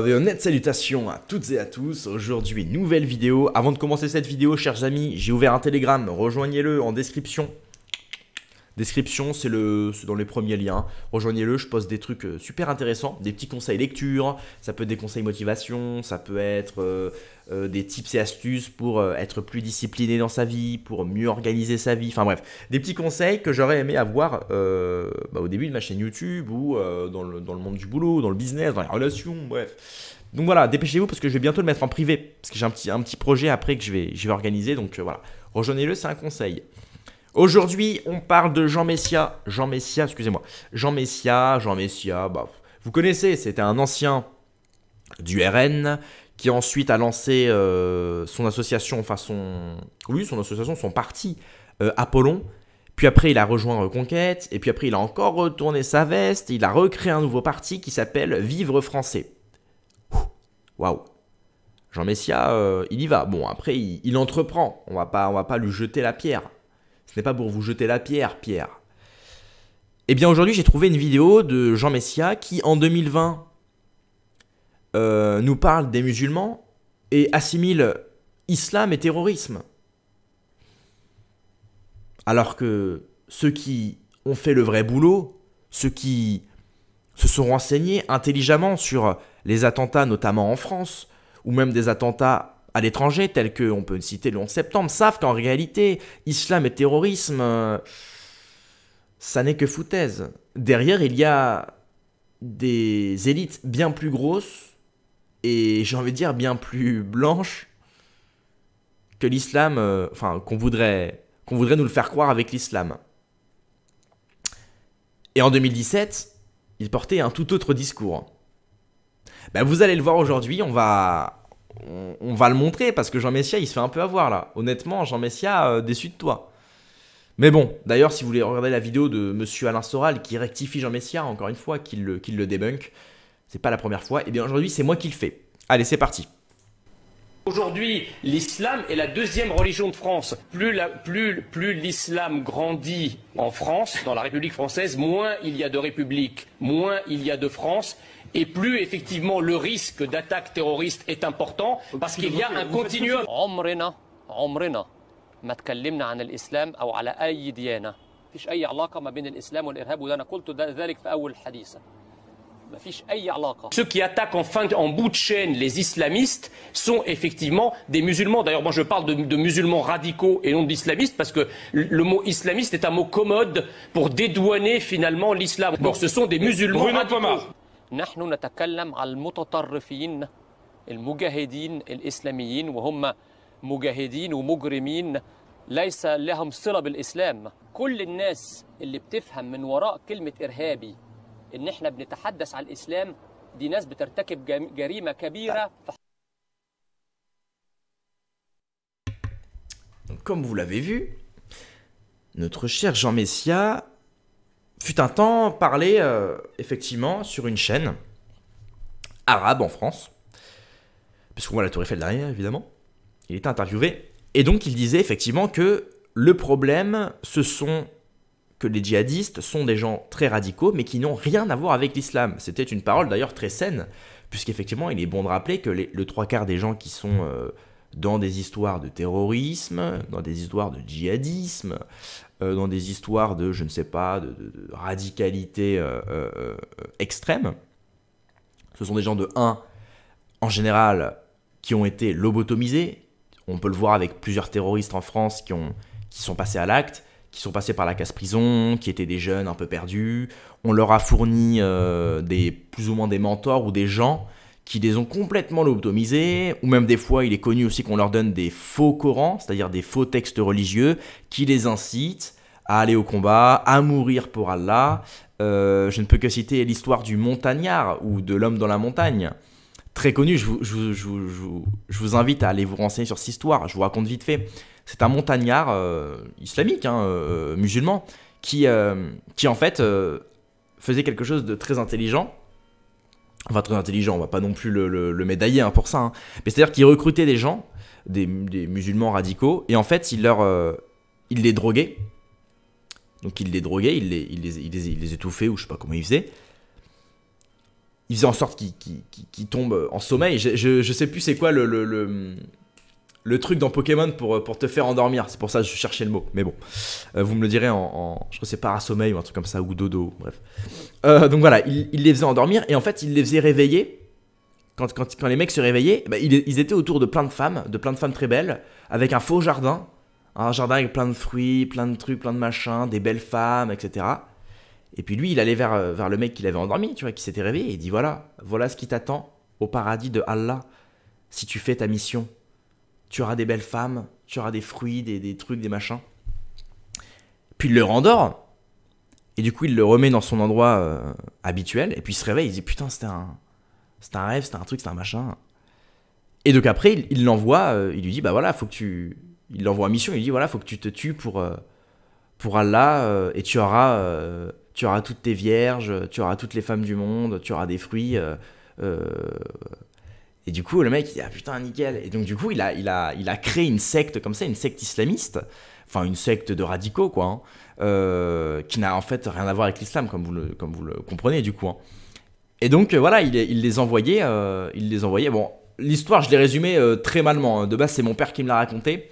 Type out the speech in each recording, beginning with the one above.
Une et honnête salutations à toutes et à tous. Aujourd'hui, nouvelle vidéo. Avant de commencer cette vidéo, chers amis, j'ai ouvert un Telegram. Rejoignez-le en description. Description, c'est le dans les premiers liens. Rejoignez-le, je poste des trucs euh, super intéressants, des petits conseils lecture, ça peut être des conseils motivation, ça peut être euh, euh, des tips et astuces pour être plus discipliné dans sa vie, pour mieux organiser sa vie. Enfin bref, des petits conseils que j'aurais aimé avoir bah, au début de ma chaîne YouTube ou dans le, monde du boulot, dans le business, dans les relations, bref. Donc voilà, dépêchez-vous parce que je vais bientôt le mettre en privé, parce que j'ai un petit, un petit projet après que je vais, je vais organiser, donc voilà. Rejoignez-le, c'est un conseil. Aujourd'hui, on parle de Jean Messia. Jean Messia, excusez-moi. Jean Messia, Jean Messia, bah, vous connaissez, c'était un ancien du RN qui ensuite a lancé euh, son association, enfin son... Oui, son association, son parti, euh, Apollon. Puis après, il a rejoint Reconquête, et puis après, il a encore retourné sa veste, il a recréé un nouveau parti qui s'appelle Vivre Français. Waouh Jean Messia, euh, il y va. Bon, après, il, entreprend. On va pas, on va pas lui jeter la pierre. Ce n'est pas pour vous jeter la pierre, Pierre. Eh bien aujourd'hui j'ai trouvé une vidéo de Jean Messia qui en 2020 euh, nous parle des musulmans et assimile islam et terrorisme. Alors que ceux qui ont fait le vrai boulot, ceux qui se sont renseignés intelligemment sur les attentats notamment en France, ou même des attentats à l'étranger, tel que on peut citer le 11 septembre, savent qu'en réalité, islam et terrorisme, euh, ça n'est que foutaise. Derrière, il y a des élites bien plus grosses et j'ai envie de dire bien plus blanches que l'islam, euh, enfin qu'on voudrait, qu'on voudrait nous le faire croire avec l'islam. Et en 2017, il portait un tout autre discours. Ben, vous allez le voir aujourd'hui, on va on, va le montrer parce que Jean Messia, il se fait un peu avoir là. Honnêtement, Jean Messia, euh, déçu de toi. Mais bon, d'ailleurs, si vous voulez regarder la vidéo de monsieur Alain Soral qui rectifie Jean Messia, encore une fois, qu'il le, qu le débunk, c'est pas la première fois, et eh bien aujourd'hui, c'est moi qui le fais. Allez, c'est parti. Aujourd'hui, l'islam est la deuxième religion de France. Plus, l'islam grandit en France, dans la République française, moins il y a de République, moins il y a de France, et plus effectivement le risque d'attaque terroriste est important, parce qu'il y a un continuum. Ceux qui attaquent en, fin, en bout de chaîne les islamistes sont effectivement des musulmans. D'ailleurs, moi je parle de, de musulmans radicaux et non d'islamistes parce que le mot islamiste est un mot commode pour dédouaner finalement l'islam. Bon, Donc ce sont des musulmans Bruno radicaux. Thomas. نحن نتكلم musulmans المتطرفين المجاهدين الإسلاميين وهم مجاهدين ومجرمين ليس لهم صلة بالإسلام كل الناس اللي بتفهم من وراء كلمة إرهابي comme vous l'avez vu, notre cher Jean Messia fut un temps parlé euh, effectivement sur une chaîne arabe en France. Parce voit la Tour Eiffel derrière, évidemment. Il était interviewé. Et donc, il disait effectivement que le problème, ce sont que les djihadistes sont des gens très radicaux, mais qui n'ont rien à voir avec l'islam. C'était une parole d'ailleurs très saine, puisqu'effectivement, il est bon de rappeler que le trois quarts des gens qui sont euh, dans des histoires de terrorisme, dans des histoires de djihadisme, euh, dans des histoires de, je ne sais pas, de, radicalité euh, extrême, ce sont des gens de 1, en général, qui ont été lobotomisés. On peut le voir avec plusieurs terroristes en France qui, ont, qui sont passés à l'acte qui sont passés par la casse prison, qui étaient des jeunes un peu perdus. On leur a fourni euh, des plus ou moins des mentors ou des gens qui les ont complètement l'optimisé. ou même des fois il est connu aussi qu'on leur donne des faux Corans, c'est-à-dire des faux textes religieux, qui les incitent à aller au combat, à mourir pour Allah. Euh, je ne peux que citer l'histoire du montagnard ou de l'homme dans la montagne. Très connu, je je vous, invite à aller vous renseigner sur cette histoire, je vous raconte vite fait. C'est un montagnard euh, islamique, hein, euh, musulman, qui, euh, qui en fait faisait quelque chose de très intelligent. Enfin, très intelligent, on va pas non plus le, médailler hein, pour ça. Hein. Mais c'est-à-dire qu'il recrutait des gens, des, musulmans radicaux, et en fait, il, leur, il les droguait. Donc, il les droguait, il les, il les, étouffait, ou je sais pas comment il faisait il faisait en sorte qu'ils tombent en sommeil. Je, sais plus c'est quoi le, le truc dans Pokémon euh, pour, te faire endormir. C'est pour ça que je cherchais le mot. Mais bon, euh, vous me le direz en, je sais pas, c'est sommeil ou un truc comme ça, ou dodo, bref. Euh, donc voilà, il, les faisait endormir et en fait, il les faisait réveiller. Quand, les mecs se réveillaient, eh ben, ils, étaient autour de plein de femmes, de plein de femmes très belles, avec un faux jardin. Un jardin avec plein de fruits, plein de trucs, plein de machins, des belles femmes, etc. Et puis lui, il allait vers, le mec qui l'avait endormi, tu vois, qui s'était réveillé, et il dit voilà, voilà ce qui t'attend au paradis de Allah si tu fais ta mission tu auras des belles femmes, tu auras des fruits, des, des trucs, des machins. Puis il le rendort, et du coup il le remet dans son endroit euh, habituel, et puis il se réveille, il dit putain c'était un, un rêve, c'était un truc, c'était un machin. Et donc après il, l'envoie, euh, il lui dit bah voilà, faut que tu... Il l'envoie mission, il lui dit voilà, faut que tu te tues pour, euh, pour Allah, et tu auras, tu auras toutes tes vierges, tu auras toutes les femmes du monde, tu auras des fruits. Et du coup, le mec, il dit, ah putain, nickel. Et donc, du coup, il a, il a, il a créé une secte comme ça, une secte islamiste, enfin, une secte de radicaux, quoi, hein. euh, qui n'a en fait rien à voir avec l'islam, comme, vous le, comme vous le comprenez, du coup. Hein. Et donc, euh, voilà, il, les envoyait, euh, il les envoyait. Bon, l'histoire, je l'ai résumée très malement. Hein. De base, c'est mon père qui me l'a raconté.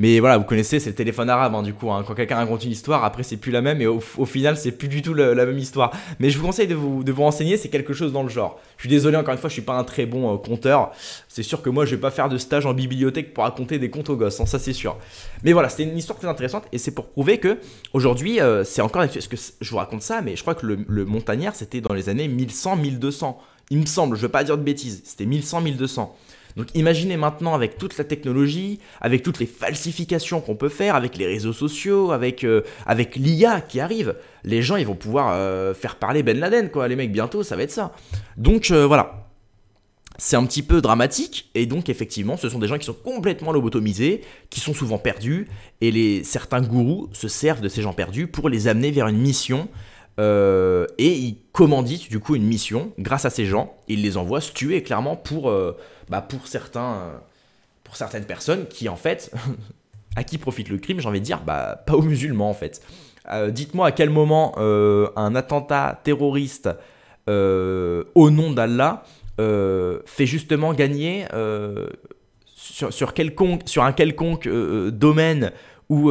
Mais voilà, vous connaissez, c'est le téléphone arabe, hein, du coup. Hein. quand quelqu'un raconte une histoire, après, c'est plus la même, et au, final, c'est plus du tout la même histoire. Mais je vous conseille de vous, de vous renseigner, c'est quelque chose dans le genre. Je suis désolé, encore une fois, je suis pas un très bon euh, conteur. C'est sûr que moi, je vais pas faire de stage en bibliothèque pour raconter des contes aux gosses, hein, ça c'est sûr. Mais voilà, c'était une histoire très intéressante, et c'est pour prouver que, aujourd'hui, euh, c'est encore. Est-ce que je vous raconte ça, mais je crois que le, montagnard, c'était dans les années 1100-1200. Il me semble, je veux pas dire de bêtises, c'était 1100-1200. Donc imaginez maintenant avec toute la technologie, avec toutes les falsifications qu'on peut faire, avec les réseaux sociaux, avec, euh, avec l'IA qui arrive, les gens ils vont pouvoir euh, faire parler Ben Laden quoi, les mecs bientôt ça va être ça. Donc euh, voilà. C'est un petit peu dramatique et donc effectivement ce sont des gens qui sont complètement lobotomisés, qui sont souvent perdus et les, certains gourous se servent de ces gens perdus pour les amener vers une mission euh, et il commandite du coup une mission grâce à ces gens. Il les envoie se tuer clairement pour, euh, bah, pour, certains, euh, pour certaines personnes qui en fait, à qui profite le crime, j'ai envie de dire, bah, pas aux musulmans en fait. Dites-moi à quel moment un attentat terroriste au nom d'Allah fait justement gagner sur, quelconque, sur un quelconque domaine où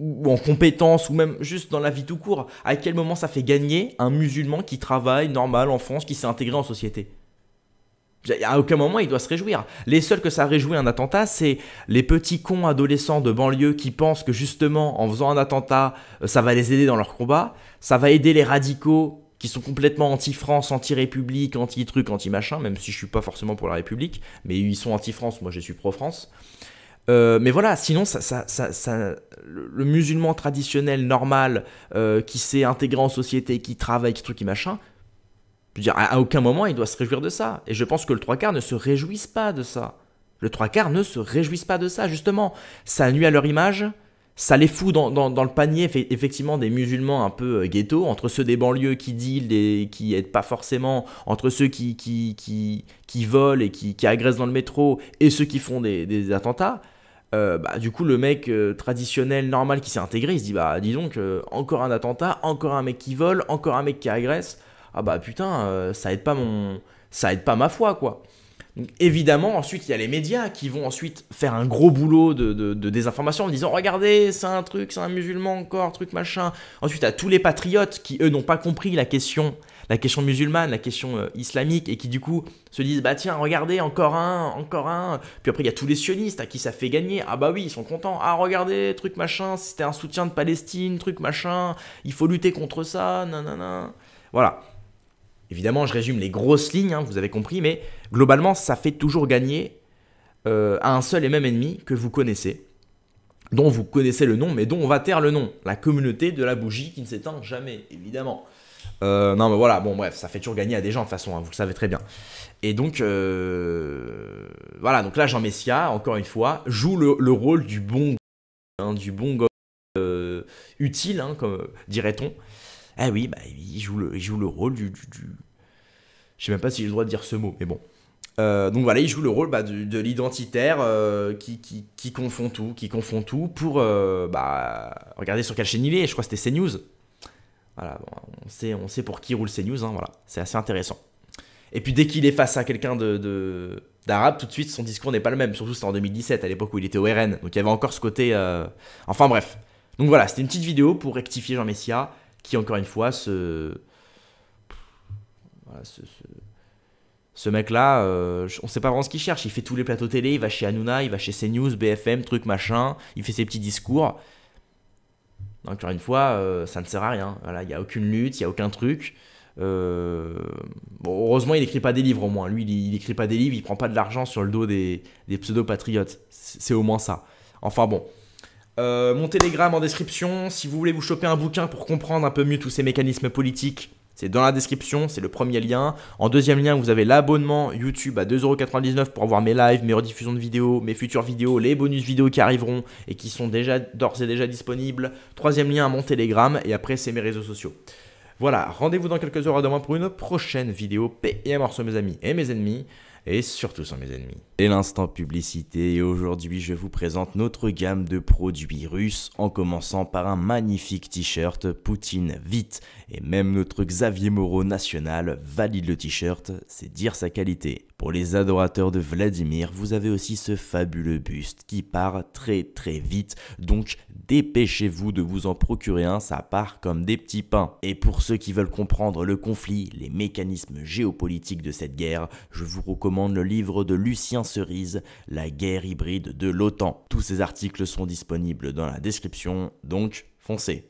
ou en compétences, ou même juste dans la vie tout court, à quel moment ça fait gagner un musulman qui travaille normal en France, qui s'est intégré en société à aucun moment il doit se réjouir. Les seuls que ça réjouit un attentat, c'est les petits cons adolescents de banlieue qui pensent que justement en faisant un attentat, euh, ça va les aider dans leur combat, ça va aider les radicaux qui sont complètement anti-France, anti-république, anti-truc, anti-machin, même si je suis pas forcément pour la République, mais ils sont anti-France, moi je suis pro-France. Euh, mais voilà, sinon, le musulman traditionnel, normal, euh, qui s'est intégré en société, qui travaille, qui truc, qui machin, à, aucun moment il doit se réjouir de ça. Et je pense que le trois quarts ne se réjouissent pas de ça. Le trois quarts ne se réjouissent pas de ça, justement. Ça nuit à leur image, ça les fout dans, le panier effectivement des musulmans un peu euh, ghetto, entre ceux des banlieues qui dealent et qui aident pas forcément, entre ceux qui, qui, qui, volent et qui, agressent dans le métro et ceux qui font des attentats. Euh, bah, du coup, le mec euh, traditionnel, normal, qui s'est intégré, il se dit Bah, dis donc, euh, encore un attentat, encore un mec qui vole, encore un mec qui agresse. Ah bah putain, ça aide pas mon. Ça aide pas ma foi, quoi. évidemment, ensuite, il y a les médias qui vont ensuite faire un gros boulot de, de, de désinformation en disant Regardez, c'est un truc, c'est un musulman encore, truc machin. Ensuite, à tous les patriotes qui, eux, n'ont pas compris la question la question musulmane, la question euh, islamique, et qui du coup se disent bah tiens, regardez, encore un, encore un. Puis après, il y a tous les sionistes à qui ça fait gagner. Ah bah oui, ils sont contents. Ah regardez, truc machin, c'était un soutien de Palestine, truc machin, il faut lutter contre ça, nanana. Voilà. Évidemment, je résume les grosses lignes, hein, vous avez compris, mais globalement, ça fait toujours gagner euh, à un seul et même ennemi que vous connaissez, dont vous connaissez le nom, mais dont on va taire le nom, la communauté de la bougie qui ne s'éteint jamais, évidemment. Euh, non, mais voilà, bon, bref, ça fait toujours gagner à des gens de toute façon, hein, vous le savez très bien. Et donc, euh, voilà, donc là, Jean Messia, encore une fois, joue le, rôle du bon, hein, du bon euh, utile, hein, comme dirait-on. eh oui, bah, il, joue le, il joue le rôle du. Je sais même pas si j'ai le droit de dire ce mot, mais bon. donc voilà, il joue le rôle bah, de, l'identitaire qui, qui, qui, confond tout, qui confond tout pour bah, regarder sur quelle chaîne il est. Je crois que c'était CNews. Voilà, on, sait, pour qui roule ces news, hein, voilà, c'est assez intéressant. Et puis dès qu'il est face à quelqu'un de, d'arabe, tout de suite son discours n'est pas le même, surtout c'était en 2017, à l'époque où il était au RN, donc il y avait encore ce côté... Euh, enfin bref. Donc voilà, c'était une petite vidéo pour rectifier Jean Messia, qui encore une fois se... Voilà, Ce mec-là, on euh, on sait pas vraiment ce qu'il cherche. Il fait tous les plateaux télé, il va chez Hanouna, il va chez CNews, BFM, truc machin, il fait ses petits discours. Encore une fois, euh, ça ne sert à rien. il n'y a aucune lutte, il n'y a aucun truc. Euh, heureusement, il n'écrit pas des livres au moins. Lui, il n'écrit pas des livres, il prend pas de l'argent sur le dos des, pseudo-patriotes. C'est au moins ça. Enfin bon. Euh, mon télégramme en description, si vous voulez vous choper un bouquin pour comprendre un peu mieux tous ces mécanismes politiques, c'est dans la description, c'est le premier lien. En deuxième lien, vous avez l'abonnement YouTube à 2,99€ pour avoir mes lives, mes rediffusions de vidéos, mes futures vidéos, les bonus vidéos qui arriveront et qui sont déjà d'ores et déjà disponibles. Troisième lien, mon Telegram et après, c'est mes réseaux sociaux. Voilà, rendez-vous dans quelques heures à demain pour une prochaine vidéo PM à sur mes amis et mes ennemis et surtout sans mes ennemis. Et l'instant publicité, et aujourd'hui je vous présente notre gamme de produits russes en commençant par un magnifique t-shirt Poutine vite et même notre Xavier Moreau national valide le t-shirt, c'est dire sa qualité. Pour les adorateurs de Vladimir, vous avez aussi ce fabuleux buste qui part très très vite, donc dépêchez-vous de vous en procurer un, ça part comme des petits pains. Et pour ceux qui veulent comprendre le conflit, les mécanismes géopolitiques de cette guerre, je vous recommande le livre de Lucien Cerise, La guerre hybride de l'OTAN. Tous ces articles sont disponibles dans la description, donc foncez.